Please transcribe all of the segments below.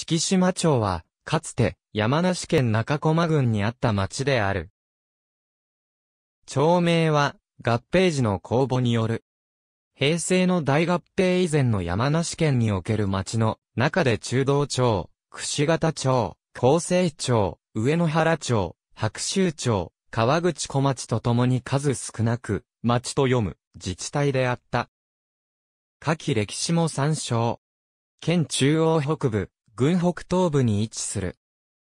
四季島町は、かつて、山梨県中駒郡にあった町である。町名は、合併時の公募による。平成の大合併以前の山梨県における町の中で中道町、櫛形町、厚生町、上野原町、白州町、川口小町とともに数少なく、町と読む自治体であった。下記歴史も参照。県中央北部、軍北東部に位置する。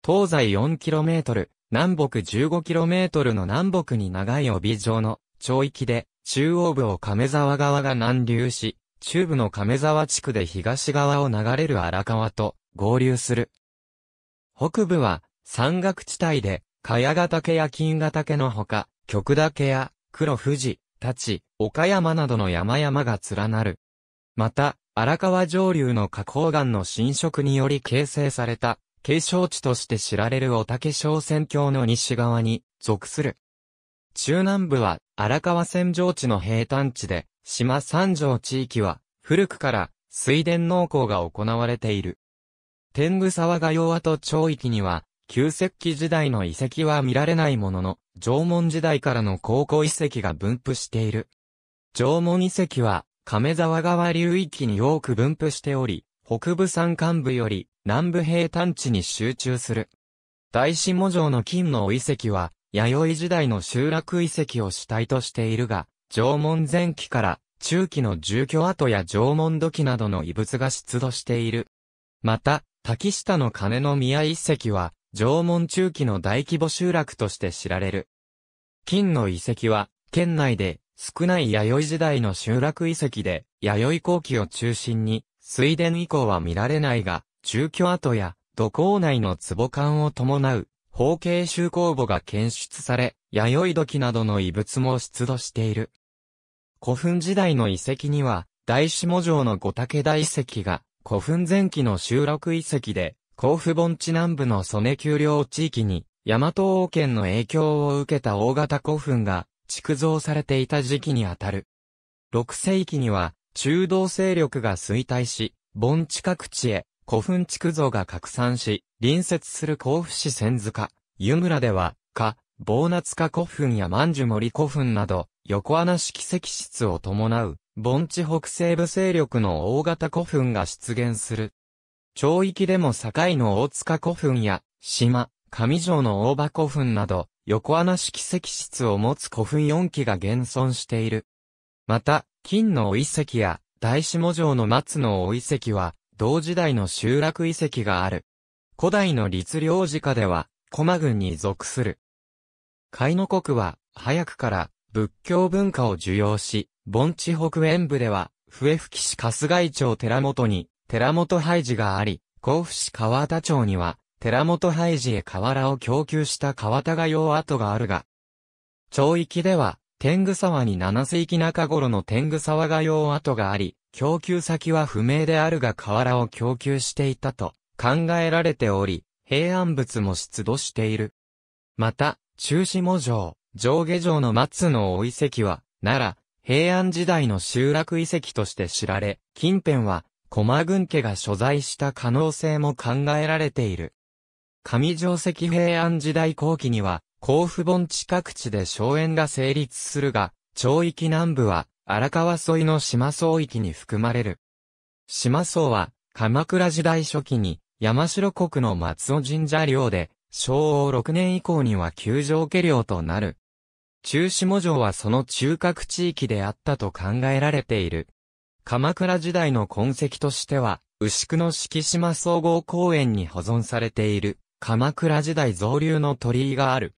東西 4km、南北 15km の南北に長い帯状の町域で、中央部を亀沢川が南流し、中部の亀沢地区で東側を流れる荒川と合流する。北部は山岳地帯で、茅ヶ岳や金ヶ岳のほか、極岳や黒富士、立ち、岡山などの山々が連なる。また、荒川上流の花崗岩の浸食により形成された、景勝地として知られる御竹商船峡の西側に属する。中南部は荒川扇状地の平坦地で、島三条地域は古くから水田農耕が行われている。天狗沢が弱跡町域には、旧石器時代の遺跡は見られないものの、縄文時代からの高校遺跡が分布している。縄文遺跡は亀沢川流域に多く分布しており、北部山間部より南部平坦地に集中する。大下城の金の遺跡は、弥生時代の集落遺跡を主体としているが、縄文前期から中期の住居跡や縄文土器などの遺物が出土している。また、滝下の金の宮遺跡は、縄文中期の大規模集落として知られる。金の遺跡は、県内で少ない弥生時代の集落遺跡で、弥生後期を中心に、水田以降は見られないが、住居跡や土坑内の壺管を伴う、方形集工墓が検出され、弥生土器などの遺物も出土している。古墳時代の遺跡には、大下城の五竹大遺跡が、古墳前期の集落遺跡で、甲府盆地南部の曽根丘陵地域に、大和王権の影響を受けた大型古墳が築造されていた時期にあたる。6世紀には、中道勢力が衰退し、盆地各地へ古墳築造が拡散し、隣接する甲府市千塚、湯村では、か、棒夏か古墳や万樹森古墳など、横穴式石室を伴う、盆地北西部勢力の大型古墳が出現する。町域でも境の大塚古墳や、島、上城の大場古墳など、横穴式石室を持つ古墳4基が現存している。また、金の尾遺跡や大下城の松の尾遺跡は、同時代の集落遺跡がある。古代の律令寺下では、駒郡に属する。海の国は、早くから仏教文化を受容し、盆地北縁部では、笛吹市春日井町寺本に、寺本廃寺があり、甲府市川田町には、寺本廃寺へ河原を供給した川田が用跡があるが、町域では、天狗沢に七世紀中頃の天狗沢が用跡があり、供給先は不明であるが河原を供給していたと考えられており、平安物も出土している。また、中下城、上下城の松の大遺跡は、奈良、平安時代の集落遺跡として知られ、近辺は、駒群家が所在した可能性も考えられている。上城石平安時代後期には、甲府盆地各地で荘園が成立するが、町域南部は荒川沿いの島荘域に含まれる。島荘は、鎌倉時代初期に山城国の松尾神社領で、昭和6年以降には旧城家領となる。中下城はその中核地域であったと考えられている。鎌倉時代の痕跡としては、牛久の敷島総合公園に保存されている。鎌倉時代造流の鳥居がある。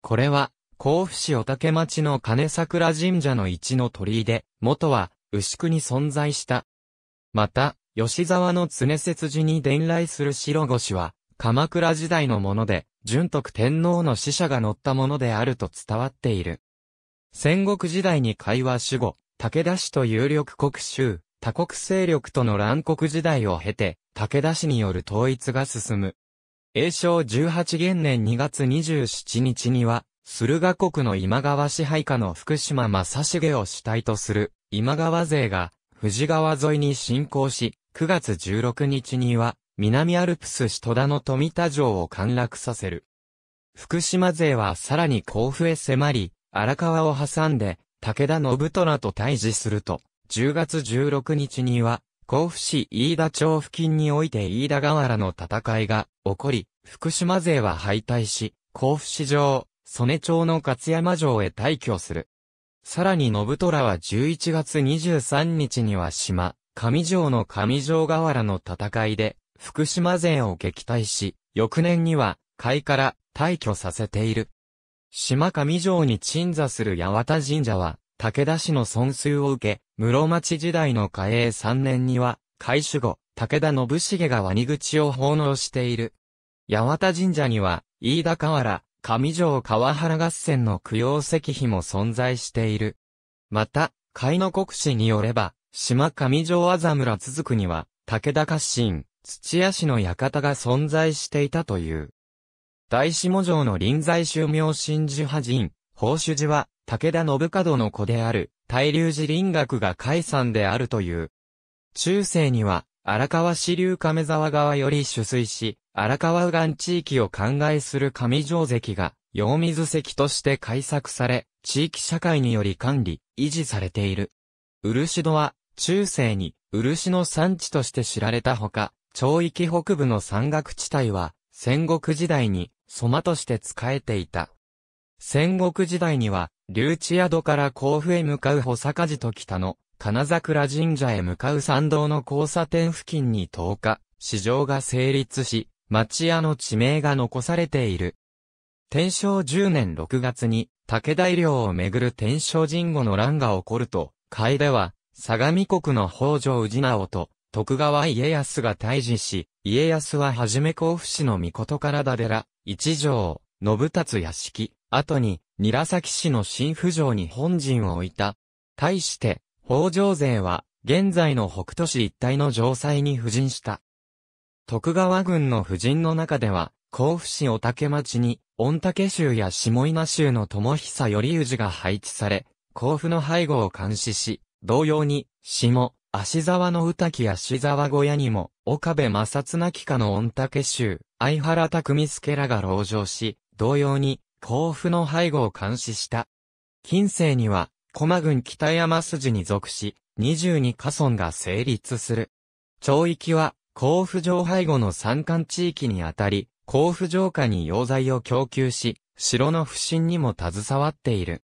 これは、甲府市小竹町の金桜神社の一の鳥居で、元は、牛久に存在した。また、吉沢の常節寺に伝来する白腰は、鎌倉時代のもので、純徳天皇の使者が乗ったものであると伝わっている。戦国時代に会話守護、武田氏と有力国衆、他国勢力との乱国時代を経て、武田氏による統一が進む。永正18元年2月27日には、駿河国の今川支配下の福島正重を主体とする今川勢が富士川沿いに侵攻し、9月16日には南アルプス首都田の富田城を陥落させる。福島勢はさらに甲府へ迫り、荒川を挟んで武田信虎と対峙すると、10月16日には甲府市飯田町付近において飯田河原の戦いが起こり、福島勢は敗退し、甲府市城、曽根町の勝山城へ退去する。さらに信虎は11月23日には島、上城の上城河原の戦いで、福島勢を撃退し、翌年には、海から退去させている。島上城に鎮座する八幡神社は、武田氏の損数を受け、室町時代の嘉永3年には、開守後、武田信繁がニ口を奉納している。八幡神社には、飯田河原、上条川原合戦の供養石碑も存在している。また、海の国史によれば、島上条麻村続くには、武田家臣、土屋氏の館が存在していたという。大下城の臨済宗明神寺派人、宝主寺は、武田信門の子である、大流寺林学が解散であるという。中世には、荒川支流亀沢川より取水し、荒川右岸地域を灌漑する上城石が、陽水石として開削され、地域社会により管理、維持されている。漆戸は、中世に、漆の産地として知られたほか、町域北部の山岳地帯は、戦国時代に、ソマとして仕えていた。戦国時代には、留置宿から甲府へ向かう穂坂寺と北の金桜神社へ向かう参道の交差点付近に10日、市場が成立し、町屋の地名が残されている。天正10年6月に、武大領をめぐる天正神後の乱が起こると、海では、相模国の北条氏直と、徳川家康が退治し、家康ははじめ甲府市の御事からだ寺、一条、信達屋敷、後に、韮崎市の新府城に本陣を置いた。対して、北条勢は、現在の北都市一帯の城塞に布陣した。徳川軍の布陣の中では、甲府市御嶽町に、御嶽州や下稲州の友久頼氏が配置され、甲府の背後を監視し、同様に、下、足沢の宇滝や足沢小屋にも、岡部正綱家の御嶽州、相原匠助らが籠城し、同様に、甲府の背後を監視した。近世には、駒郡北山筋に属し、22河村が成立する。町域は、甲府城背後の山間地域にあたり、甲府城下に溶剤を供給し、城の不振にも携わっている。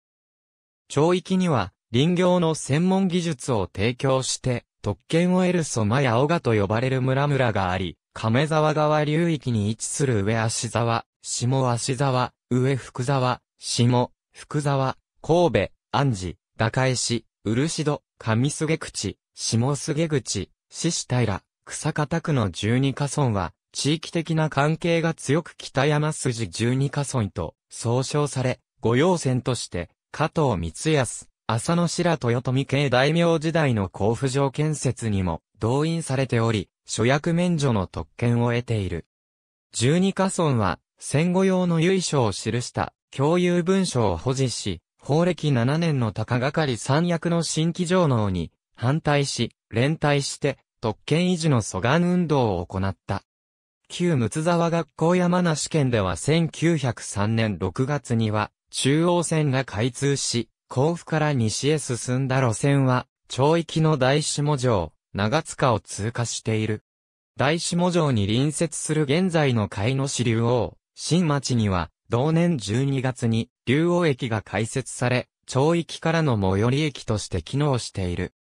町域には、林業の専門技術を提供して、特権を得る蘇馬や小賀と呼ばれる村々があり、亀沢川流域に位置する上足沢、下足沢、上福沢、下、福沢、神戸、安治、高江市、漆戸、上菅口、下菅口、獅子平、草方区の十二家村は、地域的な関係が強く北山筋十二家村と総称され、御用船として、加藤光康、浅野白豊臣系大名時代の交付城建設にも動員されており、諸役免除の特権を得ている。十二カ村は、戦後用の由緒を記した共有文書を保持し、法歴7年の高がかり三役の新規上納に反対し、連帯して特権維持の阻願運動を行った。旧睦沢学校山梨県では1903年6月には中央線が開通し、甲府から西へ進んだ路線は、町域の大下城、長塚を通過している。大下城に隣接する現在の海の支流王、新町には、同年12月に、竜王駅が開設され、町域からの最寄り駅として機能している。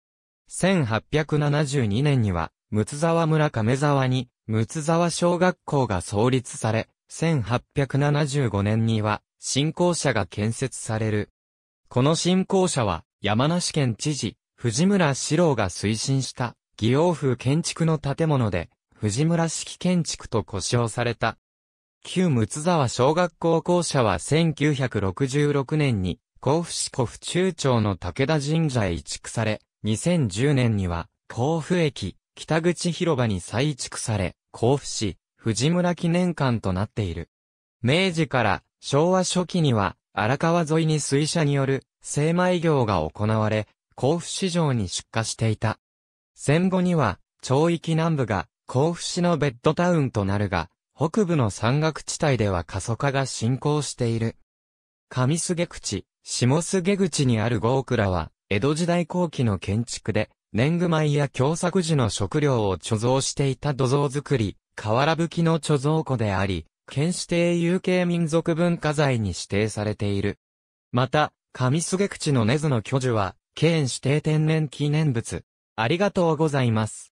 1872年には、睦沢村亀沢に、睦沢小学校が創立され、1875年には、新校舎が建設される。この新校舎は、山梨県知事、藤村四郎が推進した、義王風建築の建物で、藤村式建築と呼称された、旧睦沢小学校校舎は1966年に、甲府市甲府中町の武田神社へ移築され、2010年には、甲府駅、北口広場に再移築され、甲府市、藤村記念館となっている。明治から昭和初期には、荒川沿いに水車による精米業が行われ、甲府市場に出荷していた。戦後には、町域南部が甲府市のベッドタウンとなるが、北部の山岳地帯では過疎化が進行している。上菅口、下菅口にある豪倉は、江戸時代後期の建築で、年貢米や共作時の食料を貯蔵していた土蔵作り、瓦吹きの貯蔵庫であり、県指定有形民族文化財に指定されている。また、上菅口の根津の巨樹は、県指定天然記念物。ありがとうございます。